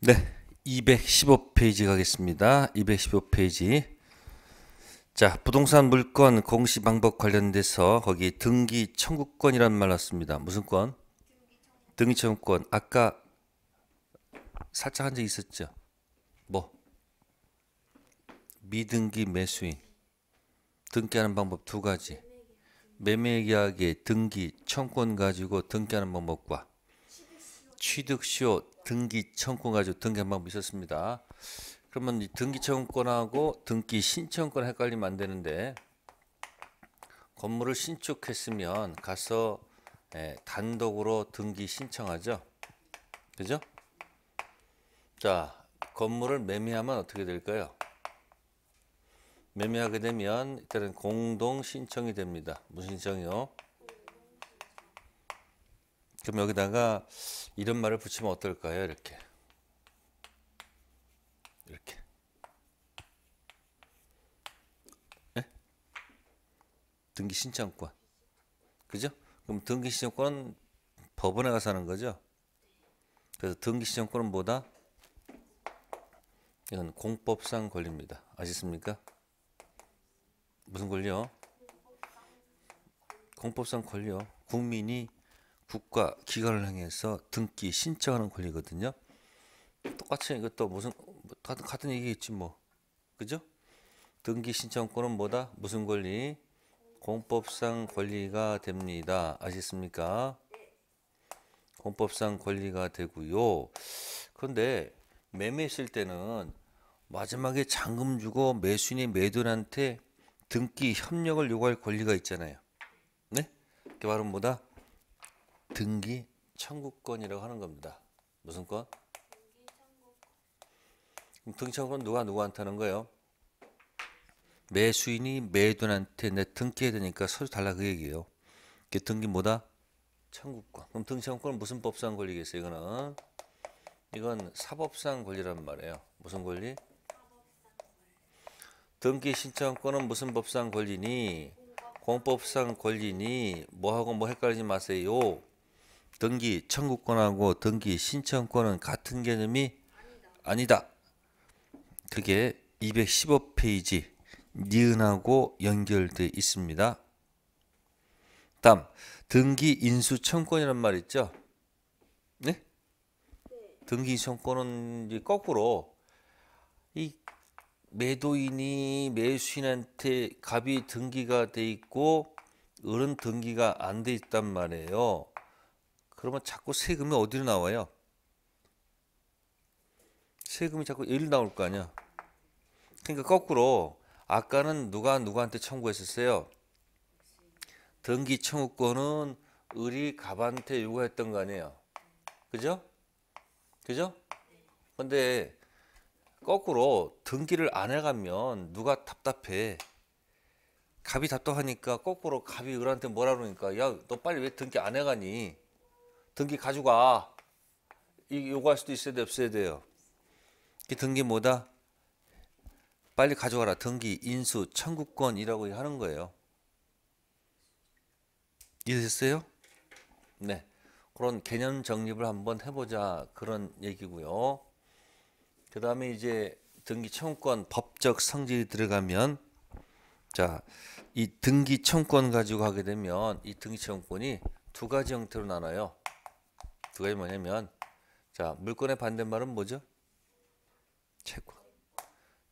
네, 215페이지 가겠습니다. 215페이지. 자, 부동산 물건 공시 방법 관련돼서 거기 등기 청구권이란 말 났습니다. 무슨 권? 등기 청구권. 아까 살짝 한 적 있었죠. 뭐? 미등기 매수인. 등기하는 방법 두 가지. 매매 계약의 등기 청권 구 가지고 등기하는 방법과 취득시효 등기 청구 가지고 등기한 방법이 있었습니다. 그러면 이 등기 청권하고 등기 신청권 헷갈리면 안 되는데 건물을 신축했으면 가서 예, 단독으로 등기 신청하죠. 그죠? 자, 건물을 매매하면 어떻게 될까요? 매매하게 되면 일단은 공동 신청이 됩니다. 무슨 신청이요? 그럼 여기다가 이런 말을 붙이면 어떨까요? 이렇게. 이렇게. 네? 등기 신청권. 그죠? 그럼 등기 신청권은 법원에 가서 하는 거죠? 그래서 등기 신청권은 뭐다? 이건 공법상 권리입니다. 아시습니까? 무슨 권리요? 공법상 권리요. 국민이 국가 기관을 향해서 등기 신청하는 권리거든요. 똑같이 이것도 무슨 뭐 같은 같은 얘기겠지 뭐. 그죠? 등기 신청권은 뭐다? 무슨 권리? 공법상 권리가 됩니다. 아셨습니까? 공법상 권리가 되고요. 그런데 매매했을 때는 마지막에 잔금 주고 매수인이 매도한테 등기 협력을 요구할 권리가 있잖아요. 네? 그게 바로 뭐다? 등기 청구권이라고 하는 겁니다. 무슨 권? 등기 청구권 누가 누구한테 하는 거예요? 매수인이 매도인한테 내 등기해야 되니까 서류 달라 그 얘기예요. 이 등기 뭐다? 청구권. 그럼 등기 청구권은 무슨 법상 권리겠어요? 이거는 이건 사법상 권리란 말이에요. 무슨 권리? 등기 신청권은 무슨 법상 권리니? 공법상 권리니? 뭐하고 뭐 헷갈리지 마세요. 등기 청구권하고 등기 신청권은 같은 개념이 아니다. 그게 215페이지 니은하고 연결돼 있습니다. 다음 등기 인수 청권이란 말 있죠? 네? 네. 등기 인수 권은 이제 거꾸로 이 매도인이 매수인한테 갑이 등기가 돼 있고 을은 등기가 안 돼 있단 말이에요. 그러면 자꾸 세금이 어디로 나와요? 세금이 자꾸 일 나올 거 아니야. 그러니까 거꾸로 아까는 누가 누구한테 청구했었어요? 등기 청구권은 을이 갑한테 요구했던 거 아니에요. 그죠? 그죠? 근데 거꾸로 등기를 안 해가면 누가 답답해. 갑이 답답하니까 거꾸로 갑이 을한테 뭐라 그러니까 야 너 빨리 왜 등기 안 해가니? 등기 가져가. 이 요구할 수도 있어야 돼 없어야 돼요. 이 등기 뭐다? 빨리 가져가라. 등기 인수 청구권이라고 하는 거예요. 이해됐어요? 네. 그런 개념 정립을 한번 해보자 그런 얘기고요. 그 다음에 이제 등기 청권 법적 성질이 들어가면 자이 등기 청권 가지고 하게 되면 이 등기 청권이 두 가지 형태로 나눠요. 두 가지 뭐냐면 자 물권의 반대말은 뭐죠? 채권.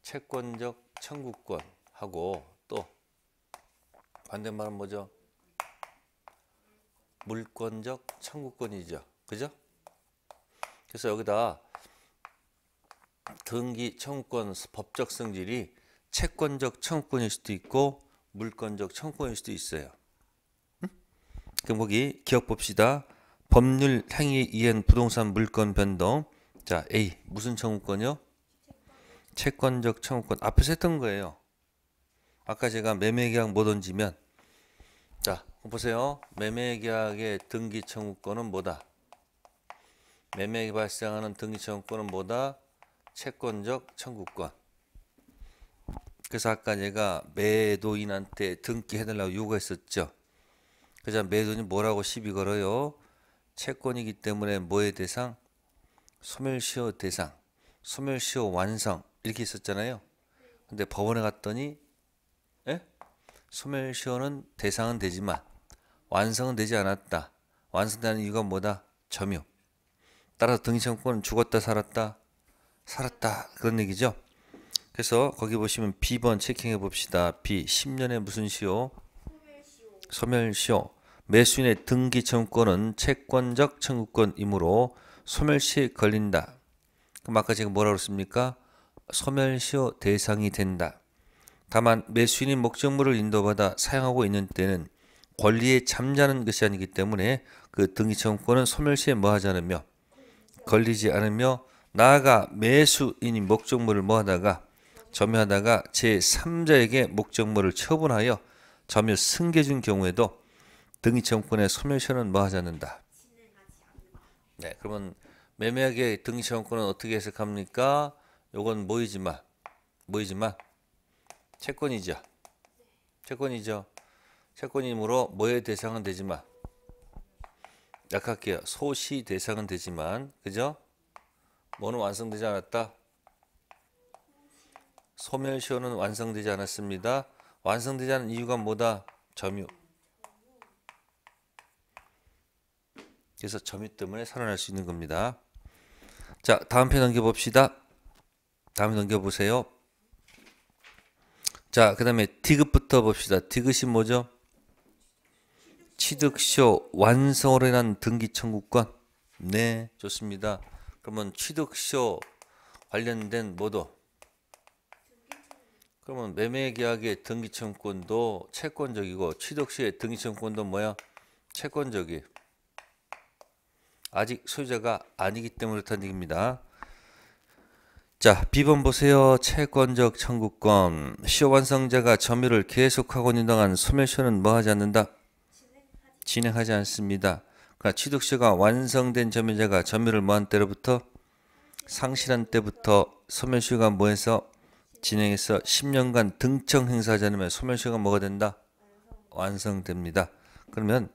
채권적 청구권하고 또 반대말은 뭐죠? 물권적 청구권이죠. 그죠? 그래서 여기다 등기 청구권 법적 성질이 채권적 청구권일 수도 있고 물권적 청구권일 수도 있어요. 응? 그럼 거기 기억 봅시다. 법률 행위 이행 부동산 물건 변동 자 A 무슨 청구권이요? 채권적 청구권 앞에서 했던 거예요. 아까 제가 매매계약 못 던지면 자 보세요. 매매계약의 등기 청구권은 뭐다? 매매 발생하는 등기 청구권은 뭐다? 채권적 청구권. 그래서 아까 제가 매도인한테 등기해달라고 요구했었죠. 그래서 매도인이 뭐라고 시비 걸어요? 채권이기 때문에 뭐의 대상? 소멸시효 대상, 소멸시효 완성 이렇게 있었잖아요. 근데 법원에 갔더니 에? 예? 소멸시효는 대상은 되지만 완성은 되지 않았다. 완성되는 이유가 뭐다? 점유. 따라서 등기청구권은 죽었다 살았다 살았다 그런 얘기죠. 그래서 거기 보시면 B번 체킹해 봅시다. B 10년에 무슨 시효? 소멸시효. 매수인의 등기 청구권은 채권적 청구권이므로 소멸시 걸린다. 그럼 아까 제가 뭐라고 했습니까? 소멸시효 대상이 된다. 다만 매수인이 목적물을 인도받아 사용하고 있는 때는 권리에 잠자는 것이 아니기 때문에 그 등기청구권은 소멸시에 뭐하지 않으며 걸리지 않으며 나아가 매수인이 목적물을 뭐하다가 점유하다가 제3자에게 목적물을 처분하여 점유 승계 준 경우에도 등이 정권의 소멸시효는 뭐 하지 않는다. 네, 그러면 매매하게 등이 정권은 어떻게 해석합니까? 요건 모이지마, 모이지마 채권이죠. 채권이죠. 채권이므로 뭐의 대상은 되지마. 약할게요. 소시 대상은 되지만 그죠? 뭐는 완성되지 않았다. 소멸시효는 완성되지 않았습니다. 완성되지 않은 이유가 뭐다? 점유. 그래서 점유 때문에 살아날 수 있는 겁니다. 자, 다음 편 넘겨봅시다. 다음 넘겨보세요. 자, 그 다음에 디귿부터 봅시다. 디귿이 뭐죠? 취득쇼 완성으로 인한 등기 청구권. 네, 좋습니다. 그러면 취득쇼 관련된 뭐도? 그러면 매매계약의 등기청구권도 채권적이고 취득시의 등기청구권도 뭐야? 채권적이. 아직 소유자가 아니기 때문에 그렇다는 얘기입니다. 자, B번 보세요. 채권적 청구권. 시효 완성자가 점유를 계속하고 있는 동안 소멸시효는 뭐 하지 않는다? 진행하지 않습니다. 그러니까 취득시효가 완성된 점유자가 점유를 뭐한 때로부터? 상실한 때부터 소멸시효가 뭐해서? 진행해서 10년간 등청 행사하지 않으면 소멸시효가 뭐가 된다? 완성됩니다. 그러면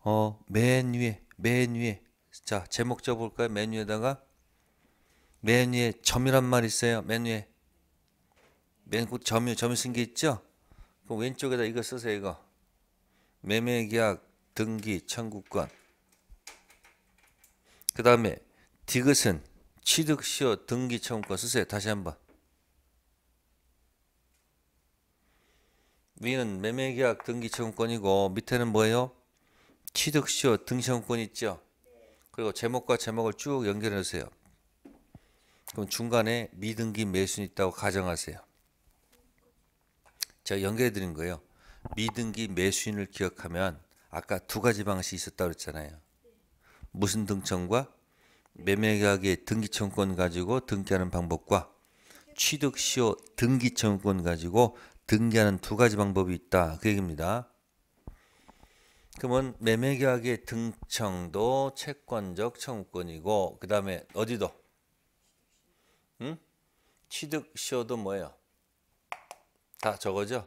어, 맨 위에 맨 위에 자, 제목 적어볼까요? 메뉴에다가. 메뉴에 점이란 말 있어요. 메뉴에. 메뉴 점이 점이 쓴게 있죠? 그럼 왼쪽에다 이거 쓰세요, 이거. 매매 계약 등기 청구권. 그다음에 디귿은 취득 시효 등기 청구권 쓰세요. 다시 한번. 위는 매매 계약 등기 청구권이고 밑에는 뭐예요? 취득 시효 등기 청구권 있죠? 그리고 제목과 제목을 쭉 연결해 주세요. 그럼 중간에 미등기 매수는 있다고 가정하세요. 제가 연결해 드린 거예요. 미등기 매수인을 기억하면 아까 두 가지 방식이 있었다고 그랬잖아요. 무슨 등청과 매매가의 등기청권 가지고 등기하는 방법과 취득시효 등기청권 가지고 등기하는 두 가지 방법이 있다. 그 얘기입니다. 그러면 매매계약의 등청도 채권적 청구권이고 그 다음에 어디도 응? 취득시효도 뭐예요? 다 저거죠?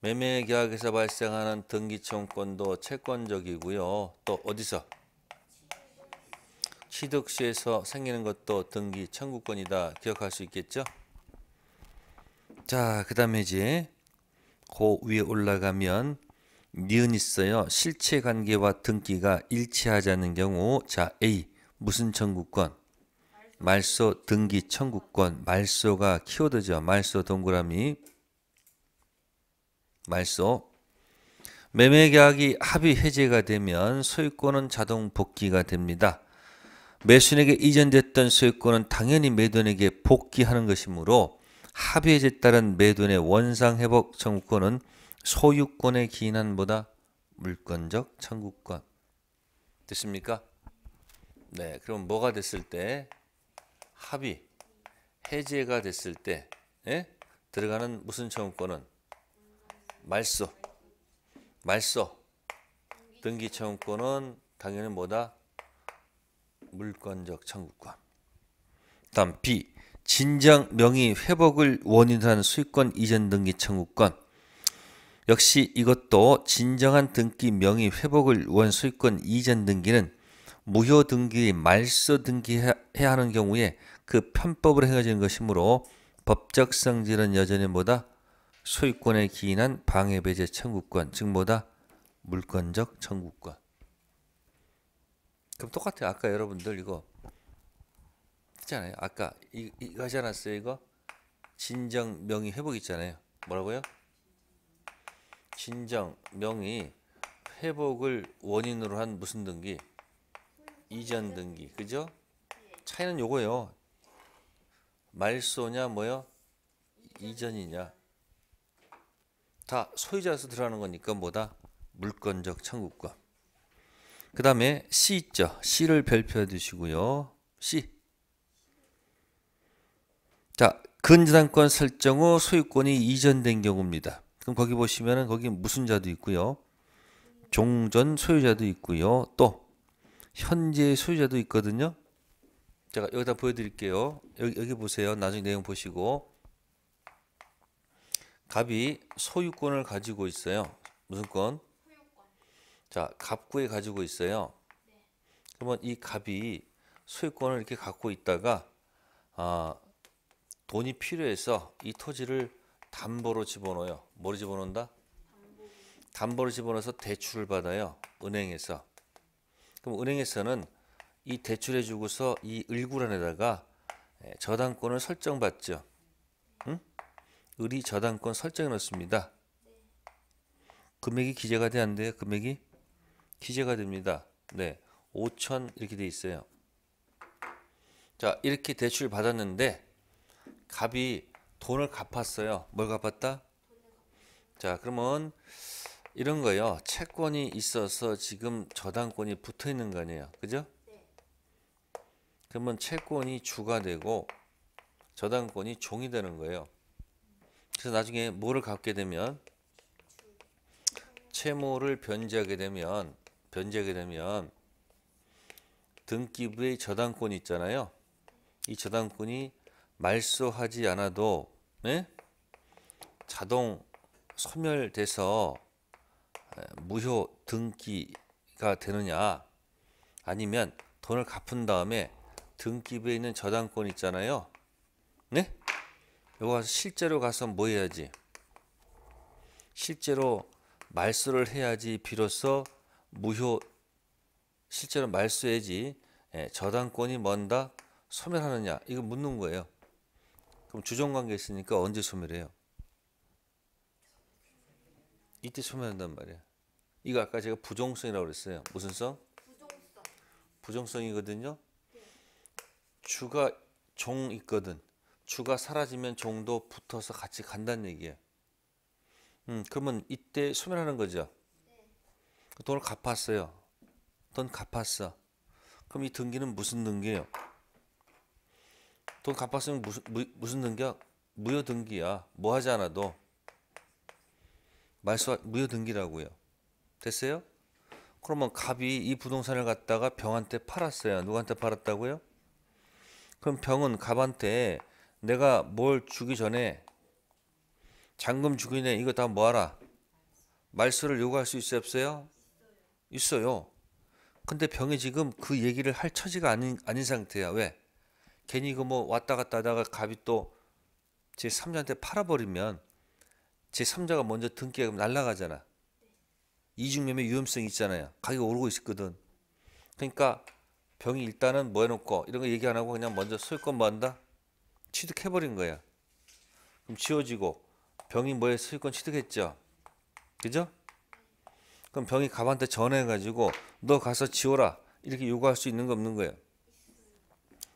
매매계약에서 발생하는 등기청구권도 채권적이고요. 또 어디서? 취득시에서 생기는 것도 등기청구권이다 기억할 수 있겠죠? 자, 그 다음에 이제 그 위에 올라가면 니은 있어요. 실체 관계와 등기가 일치하지 않는 경우 자 A 무슨 청구권? 말소 등기 청구권 말소가 키워드죠. 말소 동그라미 말소 매매계약이 합의 해제가 되면 소유권은 자동 복귀가 됩니다. 매수인에게 이전됐던 소유권은 당연히 매도인에게 복귀하는 것이므로 합의에 따른 매도인의 원상회복 청구권은 소유권의 기인한보다 물권적 청구권 됐습니까? 네, 그럼 뭐가 됐을 때 합의 해제가 됐을 때 예? 들어가는 무슨 청구권은 말소 말소 등기 청구권은 당연히 뭐다 물권적 청구권 다음 B 진장 명의 회복을 원인한 수익권 이전 등기 청구권 역시 이것도 진정한 등기 명의 회복을 위한 소유권 이전 등기는 무효 등기, 말소 등기해야 하는 경우에 그 편법으로 행해지는 것이므로 법적 성질은 여전히 뭐다? 소유권에 기인한 방해배제 청구권, 즉 뭐다? 물권적 청구권. 그럼 똑같아요. 아까 여러분들 이거 했잖아요. 아까 이, 이거 하지 않았어요? 이거? 진정 명의 회복 있잖아요. 뭐라고요? 진정 명의, 회복을 원인으로 한 무슨 등기? 이전 등기. 그죠? 차이는 요거예요. 말소냐 뭐요? 이전이냐. 다 소유자에서 들어가는 거니까 뭐다? 물건적 청구권. 그 다음에 C 있죠. C를 별표해 두시고요. C. 자, 근저당권 설정 후 소유권이 이전된 경우입니다. 그럼 거기 보시면은 거기 무슨자도 있고요. 종전 소유자도 있고요. 또 현재 소유자도 있거든요. 제가 여기다 보여드릴게요. 여기, 여기 보세요. 나중에 내용 보시고 갑이 소유권을 가지고 있어요. 무슨 권? 소유권. 자, 갑구에 가지고 있어요. 네. 그러면 이 갑이 소유권을 이렇게 갖고 있다가 아, 돈이 필요해서 이 토지를 담보로 집어넣어요. 뭐로 집어넣는다? 담보로 집어넣어서 대출을 받아요. 은행에서. 그럼 은행에서는 이 대출해 주고서 이 을구란에다가 예, 저당권을 설정받죠. 응? 을이 저당권 설정해 놓습니다. 금액이 기재가 돼안 돼요? 금액이 기재가 됩니다. 네. 5천 이렇게 돼 있어요. 자, 이렇게 대출 받았는데 값이 돈을 갚았어요. 뭘 갚았다? 자, 그러면 이런 거요. 채권이 있어서 지금 저당권이 붙어 있는 거 아니에요. 그죠? 네. 그러면 채권이 주가 되고 저당권이 종이 되는 거예요. 그래서 나중에 뭐를 갚게 되면 채무를 변제하게 되면 변제하게 되면 등기부의 저당권이 있잖아요. 이 저당권이 말소하지 않아도 네? 자동 소멸돼서 무효 등기가 되느냐 아니면 돈을 갚은 다음에 등기부에 있는 저당권 있잖아요. 네? 이거 실제로 가서 뭐 해야지? 실제로 말소를 해야지 비로소 무효 실제로 말소해야지 저당권이 뭔다 소멸하느냐 이거 묻는 거예요. 그럼 주종관계 있으니까 언제 소멸해요? 이때 소멸한단 말이야. 이거 아까 제가 부정성이라고 그랬어요. 무슨 성? 부정성. 부정성이거든요. 주가 종 있거든. 주가 사라지면 종도 붙어서 같이 간다는 얘기예요. 음, 그러면 이때 소멸하는 거죠. 네. 돈을 갚았어요. 돈 갚았어. 그럼 이 등기는 무슨 등기예요? 돈 갚았으면 무슨 무, 무슨 등기야? 무효 등기야. 뭐 하지 않아도 말소 무효 등기라고요. 됐어요? 그러면 갑이 이 부동산을 갖다가 병한테 팔았어요. 누구한테 팔았다고요? 그럼 병은 갑한테 내가 뭘 주기 전에 잔금 주기 전에 이거 다 뭐하라? 말소를 요구할 수 있어요? 없어요? 있어요. 근데 병이 지금 그 얘기를 할 처지가 아닌, 아닌 상태야. 왜? 괜히 그 뭐 왔다 갔다 하다가 갑이 또 제 3자한테 팔아버리면 제 3자가 먼저 등기가 날라가잖아. 이중매매 위험성이 있잖아요. 가격 오르고 있었거든. 그러니까 병이 일단은 뭐 해놓고 이런 거 얘기 안 하고 그냥 먼저 소유권 뭐한다? 취득해버린 거야. 그럼 지워지고 병이 뭐에 소유권 취득했죠. 그죠? 그럼 병이 갑한테 전해가지고 너 가서 지워라 이렇게 요구할 수 있는 거 없는 거예요.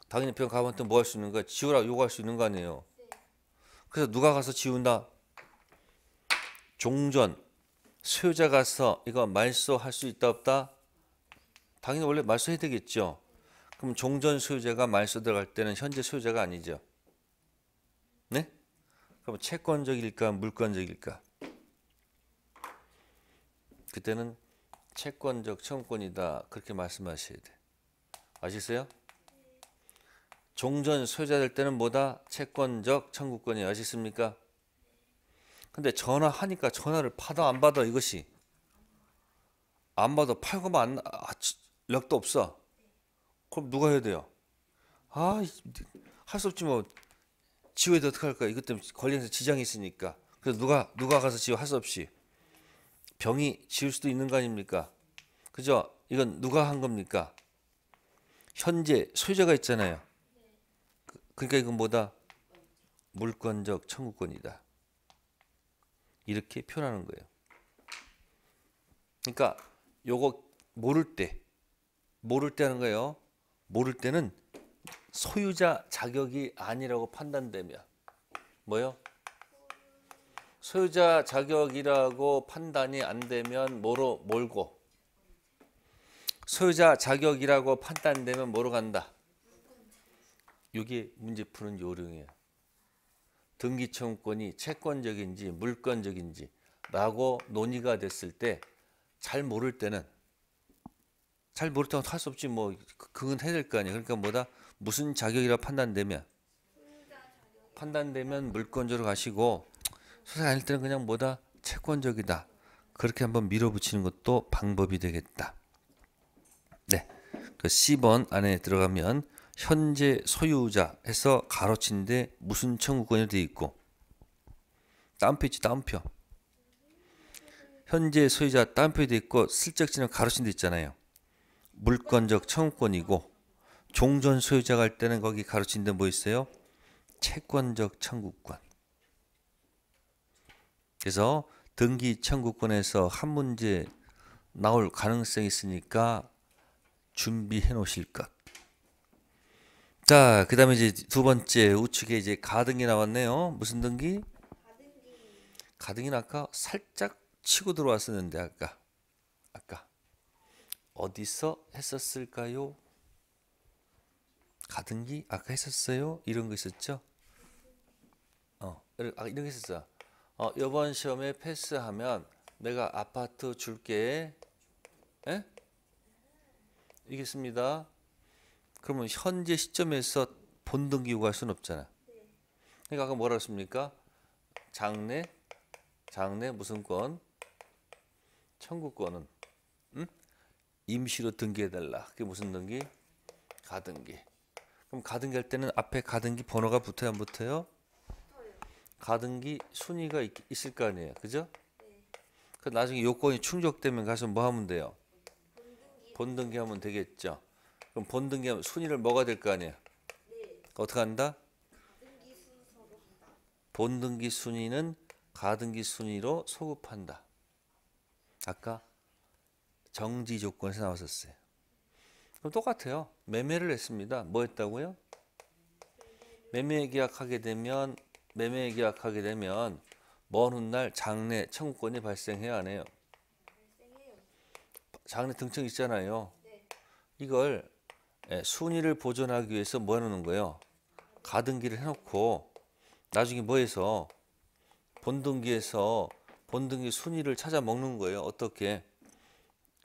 당연히 병원 가면 뭐할 수 있는 거야? 지우라 요구할 수 있는 거 아니에요. 그래서 누가 가서 지운다? 종전 수요자 가서 이거 말소할 수 있다 없다? 당연히 원래 말소해야 되겠죠. 그럼 종전 수요자가 말소 들어갈 때는 현재 수요자가 아니죠. 네? 그럼 채권적일까 물권적일까? 그때는 채권적 청구권이다 그렇게 말씀하셔야 돼. 아시겠어요? 종전 소유자될 때는 뭐다? 채권적 청구권이 아시습니까? 근데 전화하니까 전화를 받아 안 받아 이것이 안 받아 팔고만 안 아, 력도 없어. 그럼 누가 해야 돼요? 아, 할 수 없지 뭐. 지우해도 어떡할까? 이것 때문에 관련해서 지장이 있으니까. 그래서 누가 누가 가서 지우 할수 없이 병이 지울 수도 있는 거 아닙니까? 그죠? 이건 누가 한 겁니까? 현재 소유자가 있잖아요. 그러니까 이건 뭐다? 물권적 청구권이다. 이렇게 표현하는 거예요. 그러니까 요거 모를 때 모를 때 하는 거예요. 모를 때는 소유자 자격이 아니라고 판단되면 뭐요? 소유자 자격이라고 판단이 안 되면 뭐로 몰고 소유자 자격이라고 판단되면 뭐로 간다? 이게 문제 푸는 요령이에요. 등기청구권이 채권적인지 물권적인지 라고 논의가 됐을 때 잘 모를 때는 잘 모르다고 할수 없지 뭐 그, 그건 해야 될 거 아니에요. 그러니까 뭐다 무슨 자격이라 판단되면 판단되면 물권적으로 가시고 소생 아닐 때는 그냥 뭐다 채권적이다. 그렇게 한번 밀어붙이는 것도 방법이 되겠다. 네. 그 10번 안에 들어가면 현재 소유자 해서 가로친데 무슨 청구권이 돼 있고 딴표 있지 딴표 현재 소유자 딴표 돼 있고 슬쩍지는 가로친 데 있잖아요 물권적 청구권이고 종전 소유자 가할 때는 거기 가로친 데뭐 있어요 채권적 청구권 그래서 등기 청구권에서 한 문제 나올 가능성이 있으니까 준비해 놓으실 것 자, 그 다음에 이제 두 번째 우측에 이제 가등이 나왔네요. 무슨 등기? 가등이. 아까 살짝 치고 들어왔었는데 아까 아까 어디서 했었을까요? 가등기 아까 했었어요? 이런 거 있었죠? 어, 아, 이런 게 있었어. 어, 이번 시험에 패스하면 내가 아파트 줄게. 에? 예? 이겠습니다. 그러면 현재 시점에서 본등 기구할 수는 없잖아. 그러니까 아까 뭐라 했습니까? 장래, 장래 무슨 권? 청구권은 응? 임시로 등기해달라. 그게 무슨 등기? 가등기. 그럼 가등기 할 때는 앞에 가등기 번호가 붙어야 안 붙어요? 가등기 순위가 있, 을거 아니에요. 그죠? 네. 그 나중에 요건이 충족되면 가서 뭐 하면 돼요? 본등기 하면 되겠죠. 그럼 본등기 순위를 뭐가 될 거 아니야? 네. 어떻게 한다? 본등기 순위는 가등기 순위로 소급한다. 아까 정지 조건에서 나왔었어요. 그럼 똑같아요. 매매를 했습니다. 뭐 했다고요? 매매 계약하게 되면 매매 계약하게 되면 먼 훗날 장래 청구권이 발생해야 하네요. 장래 등청 있잖아요. 네. 이걸 예, 순위를 보존하기 위해서 뭐 해놓는 거예요? 가등기를 해놓고 나중에 뭐 해서 본등기에서 본등기 순위를 찾아 먹는 거예요. 어떻게?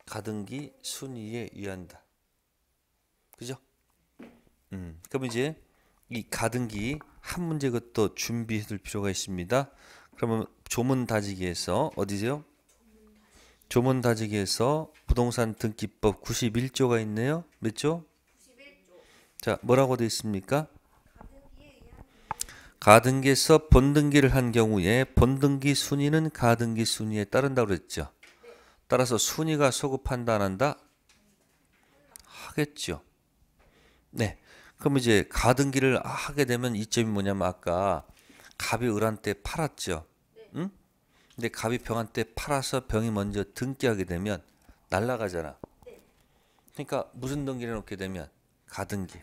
가등기 순위에 의한다. 그죠? 음, 그럼 이제 이 가등기 한 문제 것도 준비해 둘 필요가 있습니다. 그러면 조문 다지기에서 어디세요? 조문 다지기에서 부동산 등기법 91조가 있네요. 몇 조? 자, 뭐라고 되어 있습니까? 가등기에서 본등기를 한 경우에 본등기 순위는 가등기 순위에 따른다고 그랬죠. 따라서 순위가 소급 판단한다 하겠죠. 네. 그럼 이제 가등기를 하게 되면 이점이 뭐냐면 아까 갑이 을한 때 팔았죠. 응? 근데 갑이 병한 때 팔아서 병이 먼저 등기하게 되면 날라가잖아. 그러니까 무슨 등기를 놓게 되면 가등기.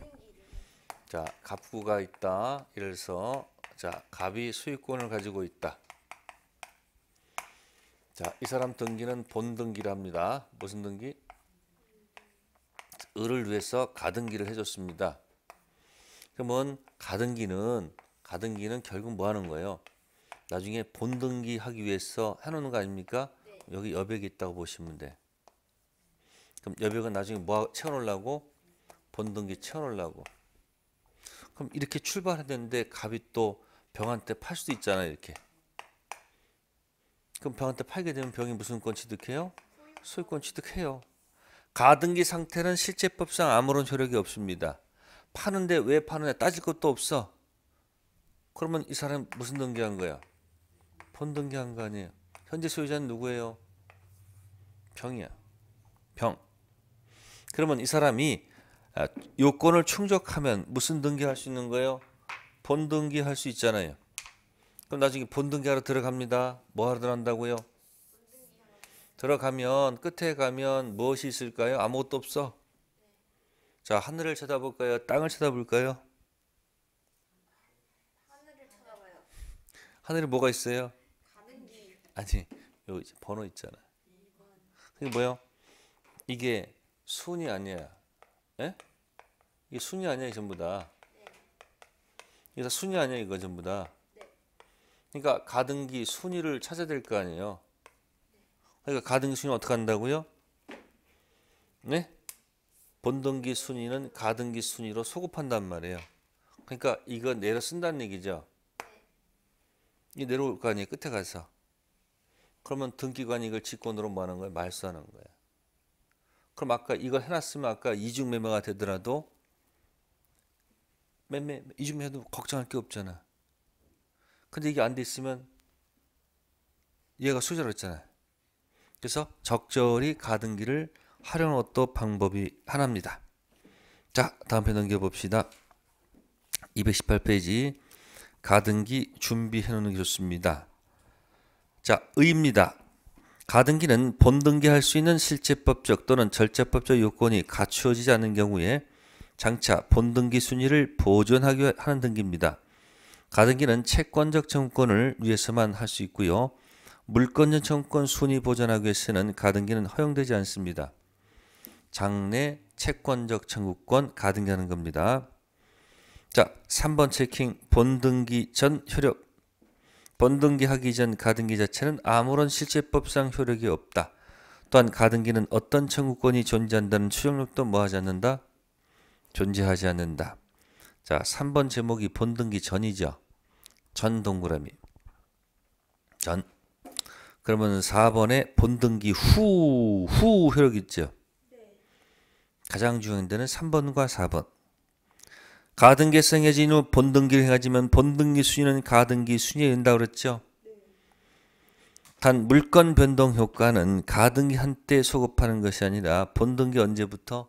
자, 갑구가 있다. 이래서 자, 갑이 수익권을 가지고 있다. 자, 이 사람 등기는 본 등기랍니다. 무슨 등기? 을을 위해서 가등기를 해줬습니다. 그러면 가등기는 가등기는 결국 뭐 하는 거예요? 나중에 본등기 하기 위해서 해놓는 거 아닙니까? 네. 여기 여백이 있다고 보시면 돼. 그럼 여백은 나중에 뭐 채워놓으려고? 본등기 채워놓으려고. 그럼 이렇게 출발했는데 갑이 또 병한테 팔 수도 있잖아 이렇게. 그럼 병한테 팔게 되면 병이 무슨 권 취득해요? 소유권 취득해요. 가등기 상태는 실제법상 아무런 효력이 없습니다. 파는데 왜 파느냐 따질 것도 없어. 그러면 이 사람 무슨 등기한 거야? 본 등기한 거 아니에요. 현재 소유자는 누구예요? 병이야. 병. 그러면 이 사람이 아, 요건을 충족하면 무슨 등기할 수 있는 거예요? 본등기 할 수 있잖아요. 그럼 나중에 본등기하러 들어갑니다. 뭐하러 들어간다고요? 들어가면 끝에 가면 무엇이 있을까요? 아무것도 없어. 자 하늘을 쳐다볼까요? 땅을 쳐다볼까요? 하늘에 뭐가 있어요? 아니 여 번호 있잖아. 이게 뭐요? 이게 순이 아니야. 예? 이게 순이 아니야 이 전부 다. 그래서 순이 아니야 이거 전부 다. 그러니까 가등기 순위를 찾아야 될 거 아니에요. 그러니까 가등기 순위 어떻게 한다고요? 네? 본등기 순위는 가등기 순위로 소급한단 말이에요. 그러니까 이거 내려 쓴다는 얘기죠. 이 내려올 거 아니에요. 끝에 가서. 그러면 등기관이 이걸 직권으로 뭐 하는 거예요? 말소하는 거예요. 그럼 아까 이걸 해놨으면 아까 이중매매가 되더라도 매매 이중매매도 걱정할 게 없잖아. 근데 이게 안 돼 있으면 얘가 수절했잖아. 그래서 적절히 가등기를 하려는 어떤 방법이 하나입니다. 자, 다음 편 넘겨봅시다. 218페이지 가등기 준비해 놓는 게 좋습니다. 자, 의입니다. 가등기는 본등기할 수 있는 실질법적 또는 절제법적 요건이 갖추어지지 않은 경우에 장차 본등기 순위를 보존하게 하는 등기입니다. 가등기는 채권적 정권을 위해서만 할 수 있고요. 물권적 정권 순위 보존하기 위해서는 가등기는 허용되지 않습니다. 장래 채권적 청구권 가등기하는 겁니다. 자, 3번 체킹 본등기 전 효력 번등기 하기 전 가등기 자체는 아무런 실제법상 효력이 없다. 또한 가등기는 어떤 청구권이 존재한다는 추정력도 뭐하지 않는다? 존재하지 않는다. 자, 3번 제목이 본등기 전이죠. 전 동그라미. 전. 그러면 4번에 본등기 후, 후 효력 있죠. 네. 가장 중요한 데는 3번과 4번. 가등기 성해진 후 본등기를 행하지만 본등기 순위는 가등기 순위에 된다 그랬죠. 단 물건 변동 효과는 가등기 한때 소급하는 것이 아니라 본등기 언제부터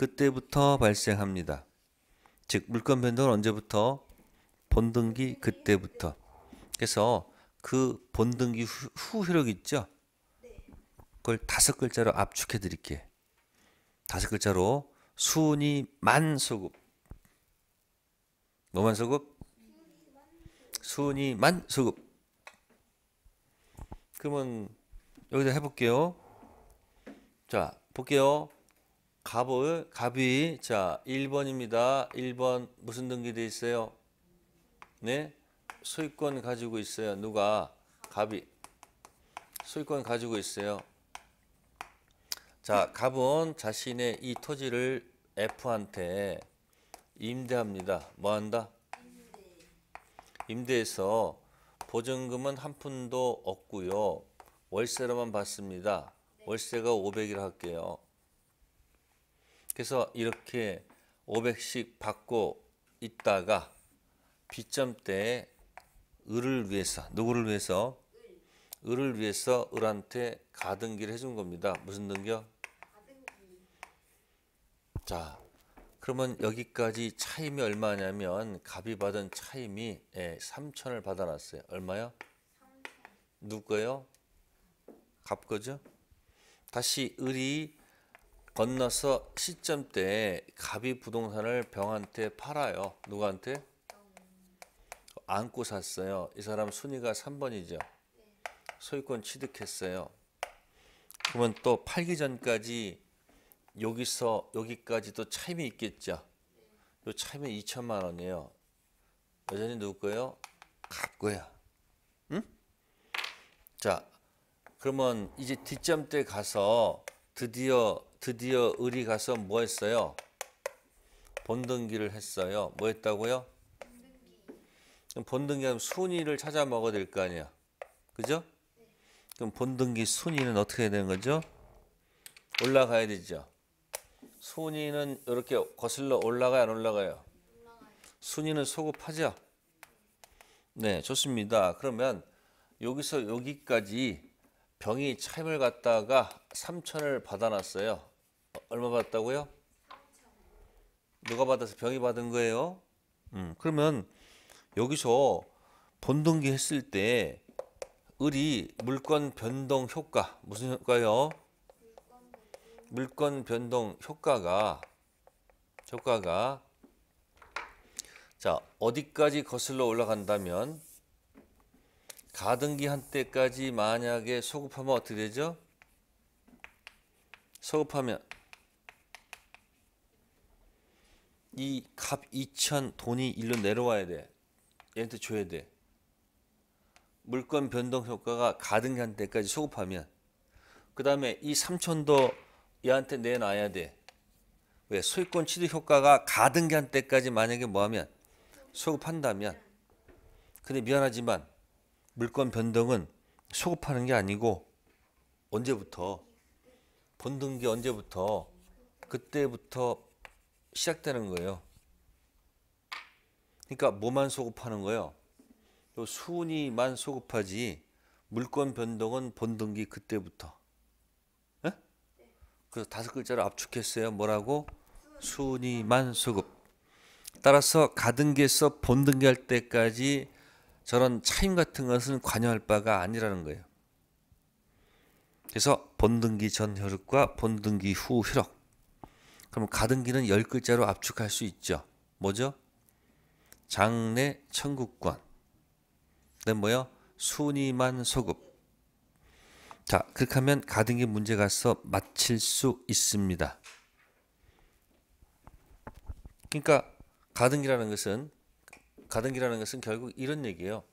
그때부터 발생합니다. 즉 물건 변동은 언제부터 본등기 그때부터. 그래서 그 본등기 후, 효력 있죠. 그걸 다섯 글자로 압축해 드릴게. 다섯 글자로 순위만 소급. 뭐만 수급? 순위만 수급. 그러면 여기서 해볼게요. 자, 볼게요. 갑을, 갑이, 자, 1번입니다. 1번 무슨 등기 돼 있어요? 네? 소유권 가지고 있어요. 누가? 갑이. 소유권 가지고 있어요. 자, 갑은 자신의 이 토지를 F한테 임대합니다. 뭐 한다? 임대해서 보증금은 한 푼도 없고요. 월세로만 받습니다. 월세가 500이라 할게요. 그래서 이렇게 500씩 받고 있다가 비점 때 을을 위해서 누구를 위해서 을을 위해서 을한테 가등기를 해준 겁니다. 무슨 등기요? 가등기. 자, 그러면 여기까지 차임이 얼마냐면 갑이 받은 차임이 예, 3천을 받아놨어요. 얼마요? 누구예요? 갑 거죠? 다시 을이 건너서 시점 때 갑이 부동산을 병한테 팔아요. 누구한테? 안고 샀어요. 이 사람 순위가 3번이죠. 소유권 취득했어요. 그러면 또 팔기 전까지 여기서 여기까지도 차임이 있겠죠. 요 차임이 2천만 원이에요. 여전히 누구 거예요? 갑 거야. 응? 자, 그러면 이제 뒷점 때 가서 드디어 드디어 을이 가서 뭐 했어요? 본등기를 했어요. 뭐 했다고요? 그럼 본등기 하면 순위를 찾아 먹어야 될 거 아니야. 그죠? 네. 그럼 본등기 순위는 어떻게 되는 거죠? 올라가야 되죠. 순위는 이렇게 거슬러 올라가요, 안 올라가요? 순위는 소급하죠? 네, 좋습니다. 그러면 여기서 여기까지 병이 참을 갖다가 3천을 받아놨어요. 얼마 받았다고요? 누가 받아서 병이 받은 거예요? 음, 그러면 여기서 본등기 했을 때 을이 물건 변동 효과 무슨 효과요? 물권 변동 효과가 효과가 자 어디까지 거슬러 올라간다면 가등기 한때까지 만약에 소급하면 어떻게 되죠? 소급하면 이 값 2천 돈이 일로 내려와야 돼. 얘한테 줘야 돼. 물권 변동 효과가 가등기 한때까지 소급하면 그 다음에 이 3천도 얘한테 내놔야 돼. 왜 소유권 취득 효과가 가등기한 때까지 만약에 뭐하면 소급한다면 근데 미안하지만 물권 변동은 소급하는 게 아니고 언제부터 본등기 언제부터 그때부터 시작되는 거예요. 그러니까 뭐만 소급하는 거예요? 요 순위만 소급하지 물권 변동은 본등기 그때부터 그 다섯 글자로 압축했어요. 뭐라고? 순위만 수급. 따라서 가등기서 본등기할 때까지 저런 차임 같은 것은 관여할 바가 아니라는 거예요. 그래서 본등기 전 혈육과 본등기 후 혈육. 그럼 가등기는 열 글자로 압축할 수 있죠. 뭐죠? 장례 청구권. 그 뭐요? 순위만 소급. 자, 그렇게 하면 가등기 문제 가서 맞힐 수 있습니다. 그러니까 가등기라는 것은 가등기라는 것은 결국 이런 얘기예요.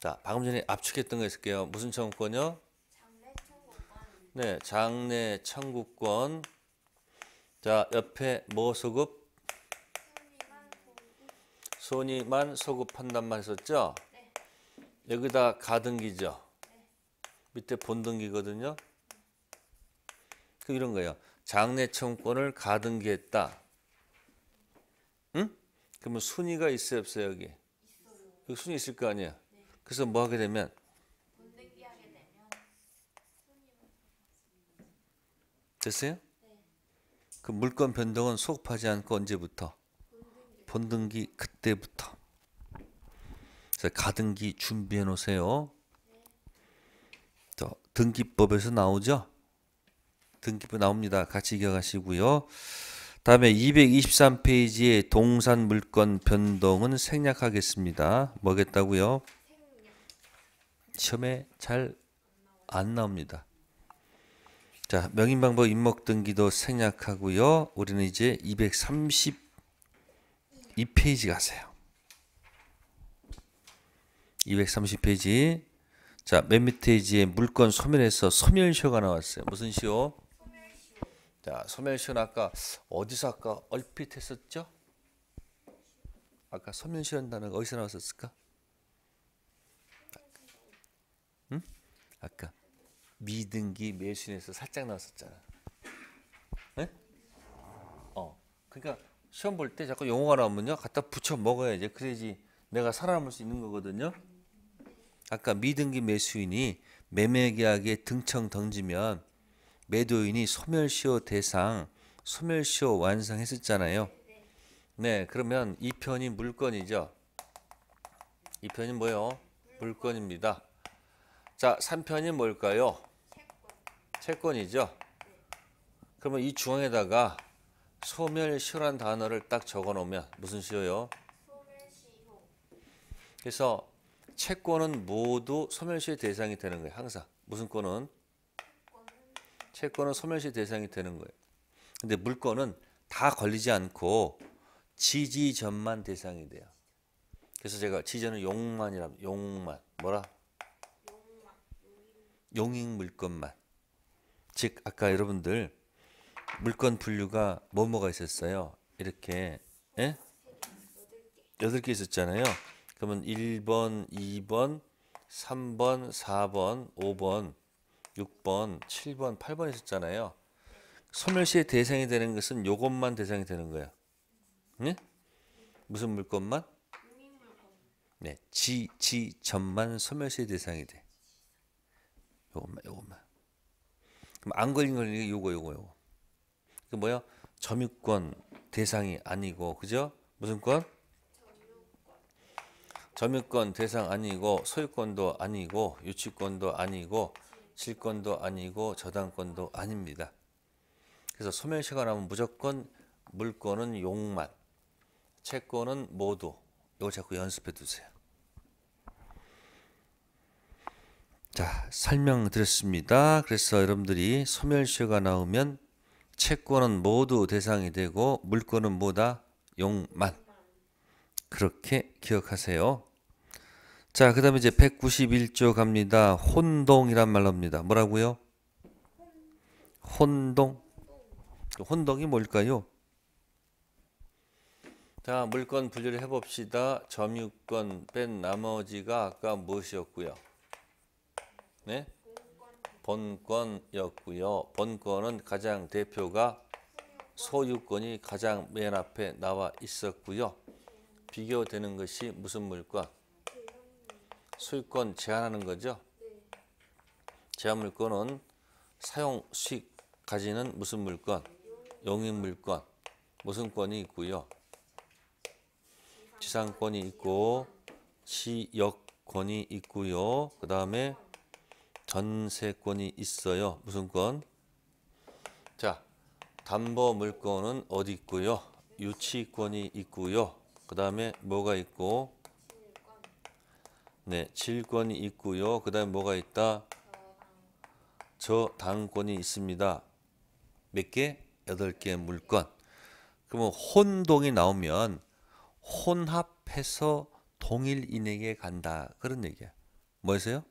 자, 방금 전에 압축했던 거 있을게요. 무슨 청구권요? 네, 장례 청구권. 자, 옆에 뭐 소급? 손이만 소급 판단만 했었죠? 여기다 가등기죠. 밑에 본등기거든요. 그 이런 거예요. 장래 청구권을 가등기했다. 응? 그러면 순위가 있어요, 없어요, 여기? 있어요. 여기 순위 있을 거 아니야. 네. 그래서 뭐 하게 되면 됐어요? 네. 그 물건 변동은 소급하지 않고 언제부터? 본등기, 본등기 그때부터. 가등기 준비해 놓으세요. 등기법에서 나오죠. 등기법 나옵니다. 같이 기억하시고요. 다음에 223페이지에 동산 물건 변동은 생략하겠습니다. 뭐겠다고요? 시험에 잘 안 나옵니다. 자, 명인방법 인목등기도 생략하고요. 우리는 이제 232페이지 가세요. 230페이지. 자, 맨 밑에 이제 물건 소멸해서 소멸시효가 나왔어요. 무슨 시효? 자, 소멸시효는 아까 어디서 아까 얼핏 했었죠? 아까 소멸시효란 단어가 어디서 나왔었을까? 응? 아까 미등기 매순에서 살짝 나왔었잖아. 네? 어, 그러니까 시험 볼 때 자꾸 용어가 나오면요, 갖다 붙여 먹어야지. 그래야지 내가 살아남을 수 있는 거거든요. 아까 미등기 매수인이 매매계약에 등청 던지면 매도인이 소멸시효 대상 소멸시효 완성했었잖아요. 네, 그러면 이 편이 물건이죠. 이 편이 뭐요? 물건입니다. 자, 3편이 뭘까요? 채권. 이죠 그러면 이 중앙에다가 소멸시효란 단어를 딱 적어 놓으면 무슨 시효요? 소멸시효. 그래서 채권은 모두 소멸시의 대상이 되는 거예요. 항상 무슨 권은 채권은 소멸시 대상이 되는 거예요. 근데 물건은 다 걸리지 않고 지지전만 대상이 돼요. 그래서 제가 지전은 용만이라 용만 뭐라? 용익 물건만. 즉 아까 여러분들 물건 분류가 뭐뭐가 있었어요. 이렇게 예? 8개 있었잖아요. 그러면 1번, 2번, 3번, 4번, 5번, 6번, 7번, 8번 있었잖아요. 소멸시의 대상이 되는 것은 요것만 대상이 되는 거야. 네? 무슨 물건만? 네, 지, 지, 점만 소멸시의 대상이 돼. 요것만, 요것만. 그럼 안 걸린 걸 요거, 요거, 요거. 그 뭐야? 점유권 대상이 아니고, 그죠? 무슨 권? 점유권 대상 아니고 소유권도 아니고 유치권도 아니고 실권도 아니고 저당권도 아닙니다. 그래서 소멸시가 나면 무조건 물권은 용만, 채권은 모두 이거 자꾸 연습해 두세요. 자 설명드렸습니다. 그래서 여러분들이 소멸시효가 나오면 채권은 모두 대상이 되고 물권은 뭐다? 용만 그렇게 기억하세요. 자, 그 다음에 이제 191조 갑니다. 혼동이란 말로입니다. 뭐라고요? 혼동. 혼동이 뭘까요? 자, 물건 분류를 해봅시다. 점유권 뺀 나머지가 아까 무엇이었고요? 네? 본권이었고요. 본권은 가장 대표가 소유권이 가장 맨 앞에 나와 있었고요. 비교되는 것이 무슨 물건? 수익권 제한하는 거죠. 제한 물권은 사용 수익 가지는 무슨 물건? 용인 물권 무슨 권이 있고요. 지상권이 있고 지역권이 있고요. 그 다음에 전세권이 있어요. 무슨 권? 자, 담보 물권은 어디 있고요? 유치권이 있고요. 그 다음에 뭐가 있고 네 질권이 있고요. 그 다음에 뭐가 있다? 저당권이 있습니다. 몇 개? 여덟 개 물건. 그러면 혼동이 나오면 혼합해서 동일인에게 간다. 그런 얘기야. 뭐였어요?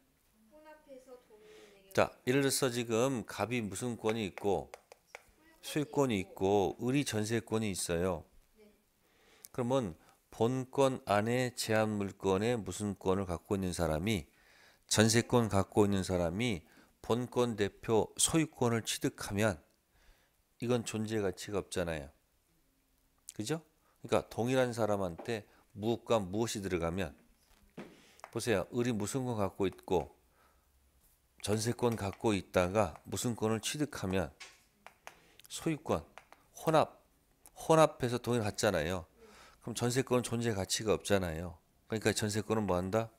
자, 예를 들어서 지금 갑이 무슨 권이 있고 수익권이 있고 을이 전세권이 있어요. 네. 그러면 본권 안에 제한 물권에 무슨 권을 갖고 있는 사람이 전세권 갖고 있는 사람이 본권 대표 소유권을 취득하면 이건 존재 가치가 없잖아요. 그죠? 그러니까 동일한 사람한테 무엇과 무엇이 들어가면 보세요. 을이 무슨 권 갖고 있고 전세권 갖고 있다가 무슨 권을 취득하면 소유권 혼합 혼합해서 동일하잖아요. 그럼 전세권은 존재 가치가 없잖아요. 그러니까 전세권은 뭐 한다?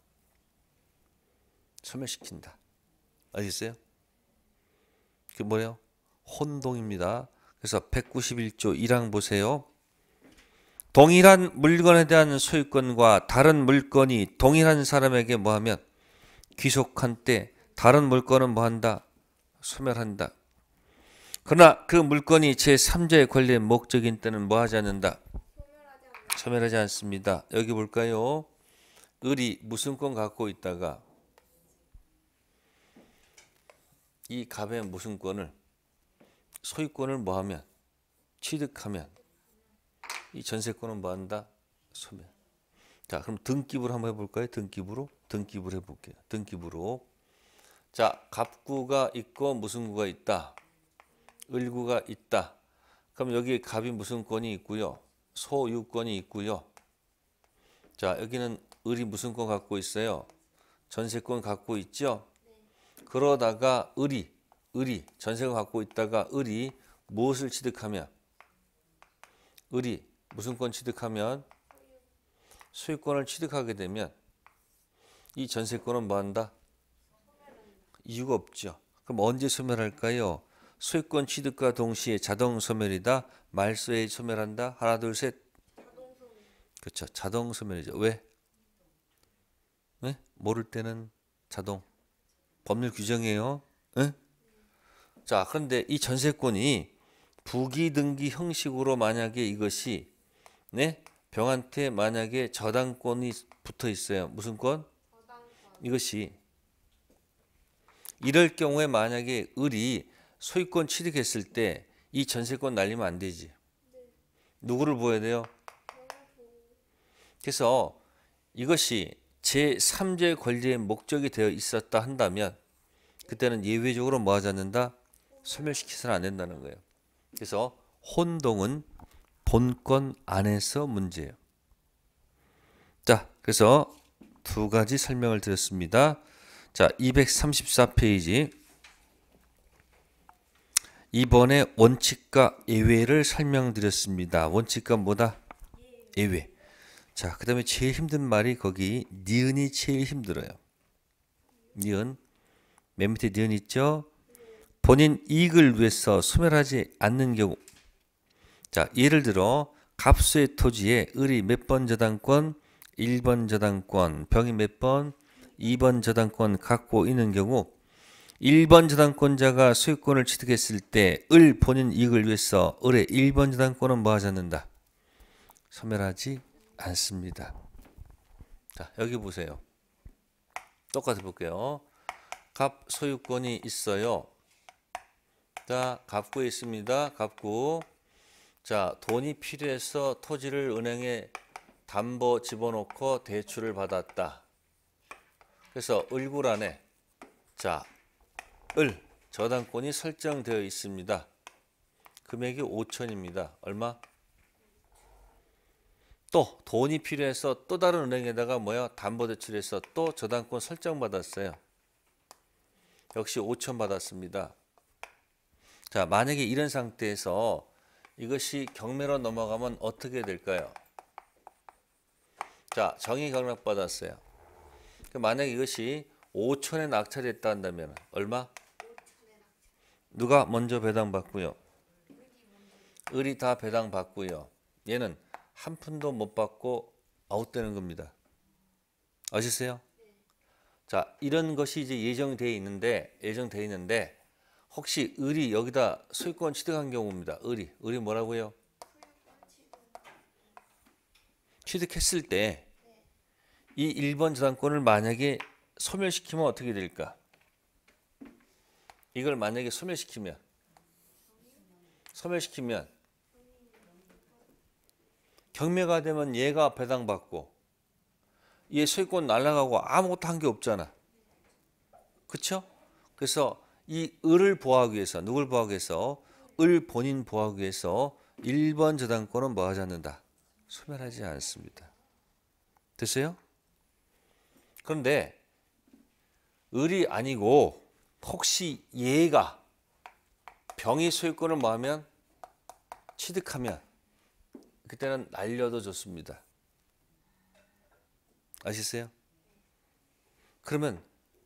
소멸시킨다. 알겠어요? 그 뭐예요? 혼동입니다. 그래서 191조 1항 보세요. 동일한 물건에 대한 소유권과 다른 물건이 동일한 사람에게 뭐하면 귀속한 때 다른 물건은 뭐한다? 소멸한다. 그러나 그 물건이 제3자의 권리의 목적인 때는 뭐하지 않는다? 소멸하지 않습니다. 여기 볼까요? 을이 무슨 권 갖고 있다가 이 갑의 무슨 권을 소유권을 뭐하면 취득하면 이 전세권은 뭐한다? 소멸. 자 그럼 등기부로 한번 해볼까요? 등기부로 등기부로 해볼게요. 등기부로 자 갑구가 있고 무슨 구가 있다? 을구가 있다. 그럼 여기 갑이 무슨 권이 있고요? 소유권이 있고요. 자, 여기는 을이 무슨 권 갖고 있어요? 전세권 갖고 있죠? 네. 그러다가 을이, 을이, 전세권 갖고 있다가 을이 무엇을 취득하면? 을이 무슨 권 취득하면? 소유권을 취득하게 되면 이 전세권은 뭐한다? 이유가 없죠. 그럼 언제 소멸할까요? 소유권 취득과 동시에 자동 소멸이다. 말소에 소멸한다. 하나 둘 셋. 그렇죠. 자동 소멸이죠. 왜? 네? 모를 때는 자동. 법률 규정이에요. 네? 자, 그런데 이 전세권이 부기 등기 형식으로 만약에 이것이 네? 병한테 만약에 저당권이 붙어 있어요. 무슨 권? 저당권. 이것이 이럴 경우에 만약에 을이 소유권 취득했을 때 이 전세권 날리면 안 되지. 누구를 보여야 돼요? 그래서 이것이 제3제 권리의 목적이 되어 있었다 한다면 그때는 예외적으로 뭐 하지 않는다? 소멸시키서는 안 된다는 거예요. 그래서 혼동은 본권 안에서 문제예요. 자, 그래서 두 가지 설명을 드렸습니다. 자, 234페이지 이번에 원칙과 예외를 설명드렸습니다. 원칙과 뭐다? 예외. 자, 그 다음에 제일 힘든 말이 거기 니은이 제일 힘들어요. 니은. 맨 밑에 니은 있죠? 본인 이익을 위해서 소멸하지 않는 경우. 자, 예를 들어 갑수의 토지에 을이 몇 번 저당권, 1번 저당권, 병이 몇 번, 2번 저당권 갖고 있는 경우 1번 저당권자가 소유권을 취득했을 때 을 본인 이익을 위해서 을의 1번 저당권은 뭐하지 않는다. 소멸하지 않습니다. 자 여기 보세요. 똑같이 볼게요. 갑 소유권이 있어요. 자 갑구에 있습니다. 갑구 자 돈이 필요해서 토지를 은행에 담보 집어넣고 대출을 받았다. 그래서 을구란에 자을 저당권이 설정되어 있습니다. 금액이 5천입니다. 얼마? 또 돈이 필요해서 또 다른 은행에다가 뭐야 담보대출 해서 또 저당권 설정받았어요. 역시 5천 받았습니다. 자 만약에 이런 상태에서 이것이 경매로 넘어가면 어떻게 될까요? 자 정의 경락 받았어요. 만약 이것이 5천에 낙찰됐다 한다면 얼마? 누가 먼저 배당받고요? 을이 다 배당받고요. 얘는 한 푼도 못 받고 아웃되는 겁니다. 아셨어요? 자, 이런 것이 이제 예정되어 있는데 예정되어 있는데 혹시 을이 여기다 소유권 취득한 경우입니다. 을이 을이 뭐라고요? 취득했을 때 이 1번 저당권을 만약에 소멸시키면 어떻게 될까? 이걸 만약에 소멸시키면 소멸시키면 경매가 되면 얘가 배당받고 얘 소유권 날라가고 아무것도 한 게 없잖아. 그렇 그래서 이 을을 보호하기 위해서 누굴 보호하기 위해서 을 본인 보호하기 위해서 1번 저당권은 뭐 하지 않는다. 소멸하지 않습니다. 됐어요? 그런데 을이 아니고 혹시 얘가 병의 소유권을 뭐하면 취득하면 그때는 날려도 좋습니다. 아시세요? 그러면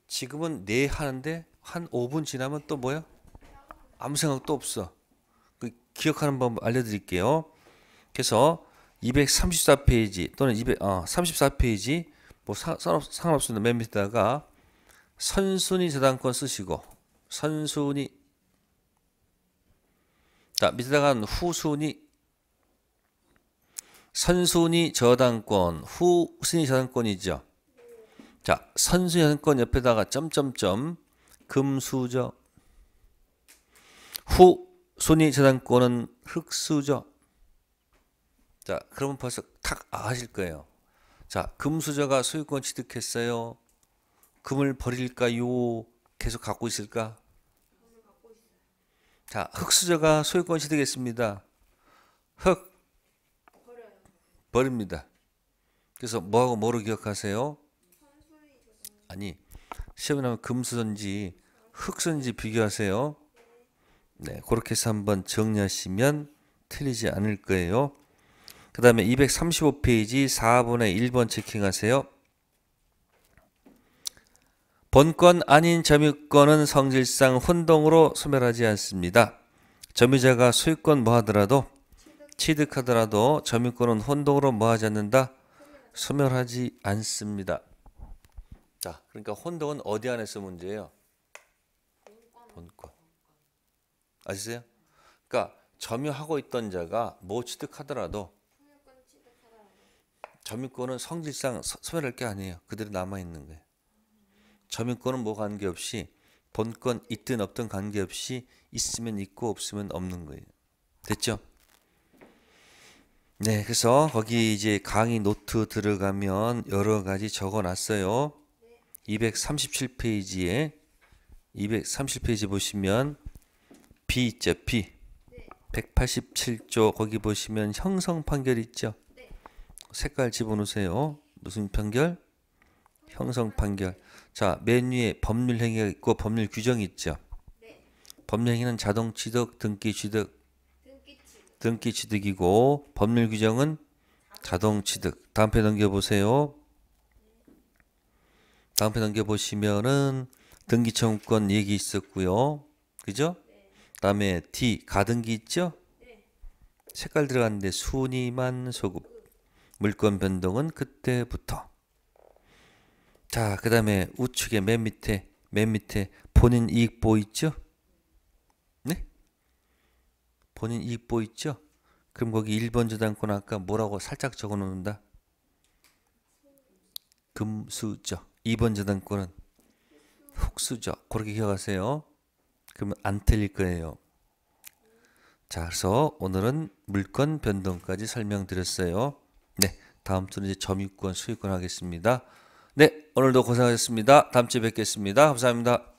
지금은 네 하는데 한 5분 지나면 또 뭐야? 아무 생각도 없어. 그 기억하는 방법 알려드릴게요. 그래서 234페이지 또는 2 34페이지 어, 뭐 사, 상 상관없습니다. 맨 밑에다가 선순위 저당권 쓰시고 선순위 자 밑에다가는 후순위 선순위 저당권 후순위 저당권이죠 자 선순위 저당권 옆에다가 점점점 금수저 후순위 저당권은 흑수저 자 그러면 벌써 탁 아실 거예요 자 금수저가 소유권 취득했어요 금을 버릴까요? 계속 갖고 있을까? 자, 흙수저가 소유권 시되겠습니다. 흙 버립니다. 그래서 뭐하고 뭐로 기억하세요? 아니 시험에 나면 금수선지 흙선지 비교하세요. 네, 그렇게 해서 한번 정리하시면 틀리지 않을 거예요. 그 다음에 235페이지 4분의 1번 체킹하세요. 본권 아닌 점유권은 성질상 혼동으로 소멸하지 않습니다. 점유자가 소유권 뭐하더라도 취득하더라도 점유권은 혼동으로 뭐하지 않는다? 소멸하지 않습니다. 자, 그러니까 혼동은 어디 안에서 문제예요? 본권. 아시세요? 그러니까 점유하고 있던 자가 뭐 취득하더라도 점유권은 성질상 소멸할 게 아니에요. 그대로 남아 있는 거예요. 점유권은뭐 관계없이 본권 있든 없든 관계없이 있으면 있고 없으면 없는 거예요. 됐죠? 네, 그래서 거기 이제 강의 노트 들어가면 여러 가지 적어 놨어요. 237페이지에 237페이지 보시면 B 있죠, B. 187조 거기 보시면 형성 판결 있죠? 네. 색깔 집어넣으세요. 무슨 판결? 형성 판결. 자, 맨 위에 법률 행위가 있고 법률 규정이 있죠. 네. 법률 행위는 자동 취득, 등기 취득, 등기 취득이고 법률 규정은 자동 취득. 다음 페 넘겨 보세요. 다음 페 넘겨 보시면은 등기 청구권 얘기 있었고요. 그죠? 네. 다음에 D 가등기 있죠? 네. 색깔 들어갔는데 순위만 소급. 물권 변동은 그때부터. 자, 그 다음에 우측에 맨 밑에, 맨 밑에 본인 이익 보이죠? 네? 본인 이익 보이죠? 그럼 거기 1번 저당권 아까 뭐라고 살짝 적어 놓는다? 금수저. 2번 저당권은 흑수저. 그렇게 기억하세요. 그러면 안 틀릴 거예요. 자, 그래서 오늘은 물건 변동까지 설명드렸어요. 네, 다음 주는 이제 점유권, 수익권 하겠습니다. 네, 오늘도 고생하셨습니다. 다음 주에 뵙겠습니다. 감사합니다.